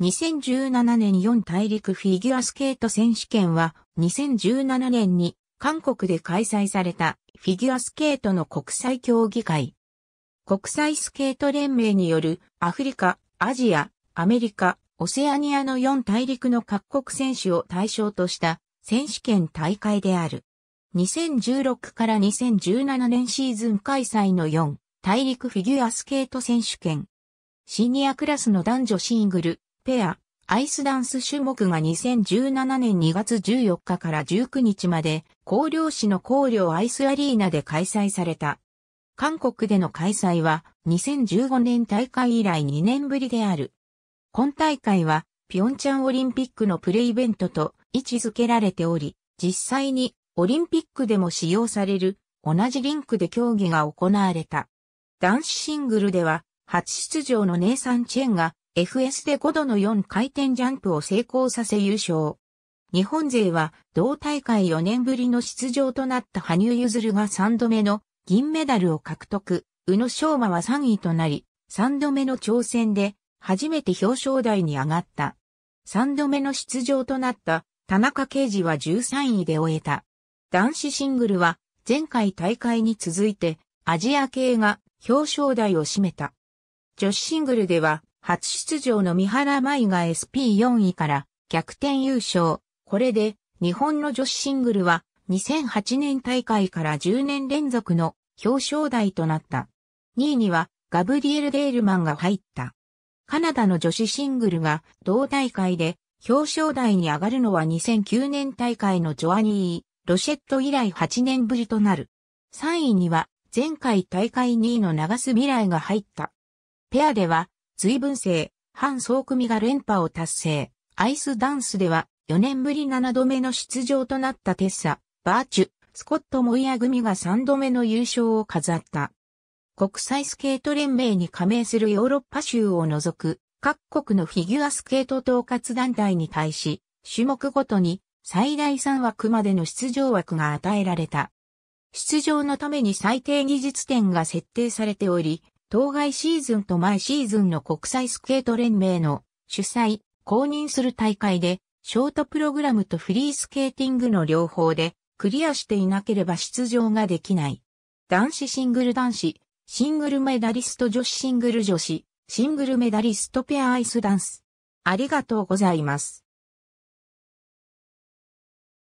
2017年4大陸フィギュアスケート選手権は2017年に韓国で開催されたフィギュアスケートの国際競技会。国際スケート連盟によるアフリカ、アジア、アメリカ、オセアニアの4大陸の各国選手を対象とした選手権大会である。2016から2017年シーズン開催の4大陸フィギュアスケート選手権。シニアクラスの男女シングル、ペア、アイスダンス種目が2017年2月14日から19日まで、広陵市の広陵アイスアリーナで開催された。韓国での開催は2015年大会以来2年ぶりである。今大会は、ピョンチャンオリンピックのプレイベントと位置づけられており、実際にオリンピックでも使用される同じリンクで競技が行われた。男子シングルでは、初出場のネイサン・チェンが FS で5度の4回転ジャンプを成功させ優勝。日本勢は同大会4年ぶりの出場となった羽生結弦が3度目の銀メダルを獲得。宇野昌磨は3位となり、3度目の挑戦で初めて表彰台に上がった。3度目の出場となった田中啓治は13位で終えた。男子シングルは前回大会に続いてアジア系が表彰台を占めた。女子シングルでは初出場の三原舞が SP4 位から逆転優勝。これで日本の女子シングルは2008年大会から10年連続の表彰台となった。2位にはガブリエル・デールマンが入った。カナダの女子シングルが同大会で表彰台に上がるのは2009年大会のジョアニー・ロシェット以来8年ぶりとなる。3位には前回大会2位の長須未来が入った。ペアでは随分性半総組が連覇を達成。アイスダンスでは4年ぶり7度目の出場となったテッサ、バーチュ、スコット・モイア組が3度目の優勝を飾った。国際スケート連盟に加盟するヨーロッパ州を除く各国のフィギュアスケート統括団体に対し、種目ごとに最大3枠までの出場枠が与えられた。出場のために最低技術点が設定されており、当該シーズンと前シーズンの国際スケート連盟の主催、公認する大会で、ショートプログラムとフリースケーティングの両方で、クリアしていなければ出場ができない。男子シングル男子、シングルメダリスト女子シングル女子、シングルメダリストペアアイスダンス。ありがとうございます。